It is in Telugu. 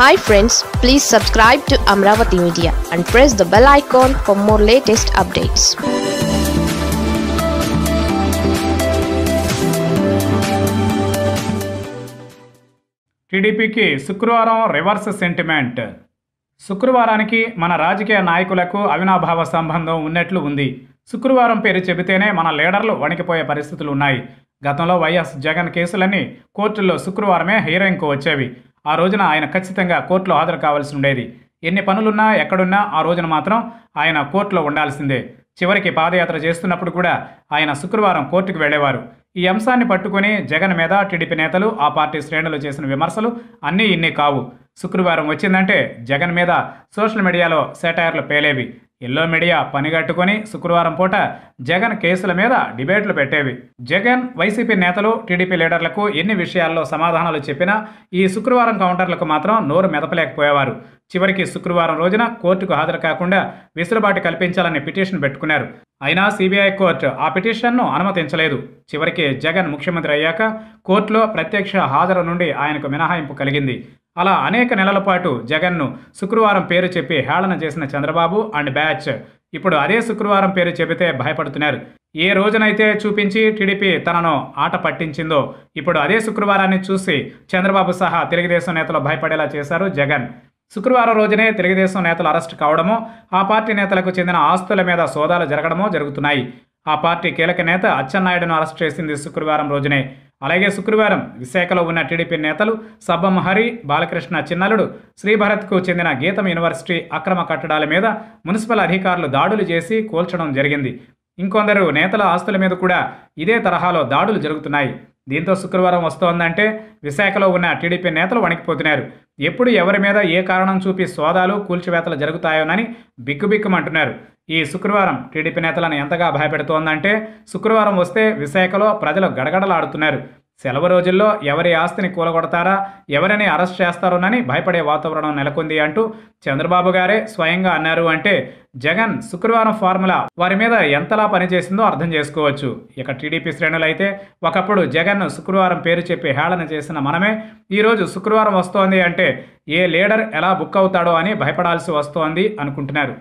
hi friends please subscribe to Amaravati media and press the bell icon for more latest updates టీడీపీకి శుక్రవారం రివర్స్ సెంటిమెంట్ శుక్రవారానికి మన రాజకీయ నాయకులకు అవినాభావ సంబంధం ఉన్నట్లు ఉంది శుక్రవారం పేరు చెబితేనే మన లీడర్లు వణికిపోయే పరిస్థితులు ఉన్నాయి గతంలో వైఎస్ జగన్ కేసులన్నీ కోర్టుల్లో శుక్రవారమే హీరోయిన్కు వచ్చేవి ఆ రోజున ఆయన ఖచ్చితంగా కోర్టులో హాజరు కావాల్సి ఉండేది ఎన్ని పనులున్నా ఎక్కడున్నా ఆ రోజున మాత్రం ఆయన కోర్టులో ఉండాల్సిందే చివరికి పాదయాత్ర చేస్తున్నప్పుడు కూడా ఆయన శుక్రవారం కోర్టుకు వెళ్లేవారు ఈ అంశాన్ని పట్టుకుని జగన్ మీద టీడీపీ నేతలు ఆ పార్టీ శ్రేణులు చేసిన విమర్శలు అన్నీ ఇన్ని కావు శుక్రవారం వచ్చిందంటే జగన్ మీద సోషల్ మీడియాలో సెటైర్లు పేలేవి ఎల్లో మీడియా పనిగట్టుకుని శుక్రవారం పూట జగన్ కేసుల మీద డిబేట్లు పెట్టేవి జగన్ వైసీపీ నేతలు టీడీపీ లీడర్లకు ఎన్ని విషయాల్లో సమాధానాలు చెప్పినా ఈ శుక్రవారం కౌంటర్లకు మాత్రం నోరు మెదపలేకపోయేవారు చివరికి శుక్రవారం రోజున కోర్టుకు హాజరు కాకుండా వెసులుబాటు కల్పించాలని పిటిషన్ పెట్టుకున్నారు అయినా సిబిఐ కోర్టు ఆ పిటిషన్ను అనుమతించలేదు చివరికి జగన్ ముఖ్యమంత్రి అయ్యాక కోర్టులో ప్రత్యక్ష హాజరు నుండి ఆయనకు మినహాయింపు కలిగింది అలా అనేక నెలల పాటు జగన్ను శుక్రవారం పేరు చెప్పి హేళన చేసిన చంద్రబాబు అండ్ బ్యాచ్ ఇప్పుడు అదే శుక్రవారం పేరు చెబితే భయపడుతున్నారు ఏ రోజునైతే చూపించి టీడీపీ తనను ఆట పట్టించిందో ఇప్పుడు అదే శుక్రవారాన్ని చూసి చంద్రబాబు సహా తెలుగుదేశం నేతలు భయపడేలా చేశారు జగన్ శుక్రవారం రోజునే తెలుగుదేశం నేతలు అరెస్ట్ కావడమో ఆ పార్టీ నేతలకు చెందిన ఆస్తుల మీద సోదాలు జరగడమో జరుగుతున్నాయి ఆ పార్టీ కీలక నేత అచ్చెన్నాయుడును అరెస్ట్ చేసింది శుక్రవారం రోజునే అలాగే శుక్రవారం విశాఖలో ఉన్న టీడీపీ నేతలు సబ్బం హరి బాలకృష్ణ చిన్నలుడు శ్రీభరత్కు చెందిన గీతం యూనివర్సిటీ అక్రమ కట్టడాల మీద మున్సిపల్ అధికారులు దాడులు చేసి కూల్చడం జరిగింది ఇంకొందరు నేతల ఆస్తుల మీద కూడా ఇదే తరహాలో దాడులు జరుగుతున్నాయి దీంతో శుక్రవారం వస్తోందంటే విశాఖలో ఉన్న టీడీపీ నేతలు వణికిపోతున్నారు ఎప్పుడు ఎవరి మీద ఏ కారణం చూపి సోదాలు కూల్చివేతలు జరుగుతాయోనని బిక్కుబిక్కుమంటున్నారు ఈ శుక్రవారం టీడీపీ నేతలను ఎంతగా భయపెడుతోందంటే శుక్రవారం వస్తే విశాఖలో ప్రజలు గడగడలాడుతున్నారు సెలవు రోజుల్లో ఎవరి ఆస్తిని కూలగొడతారా ఎవరిని అరెస్ట్ చేస్తారోనని భయపడే వాతావరణం నెలకొంది అంటూ చంద్రబాబు గారే స్వయంగా అన్నారు అంటే జగన్ శుక్రవారం ఫార్ములా వారి మీద ఎంతలా పనిచేసిందో అర్థం చేసుకోవచ్చు ఇక టీడీపీ శ్రేణులైతే ఒకప్పుడు జగన్ శుక్రవారం పేరు చెప్పి హేళన చేసిన మనమే ఈరోజు శుక్రవారం వస్తోంది అంటే ఏ లీడర్ ఎలా బుక్ అవుతాడో అని భయపడాల్సి వస్తోంది అనుకుంటున్నారు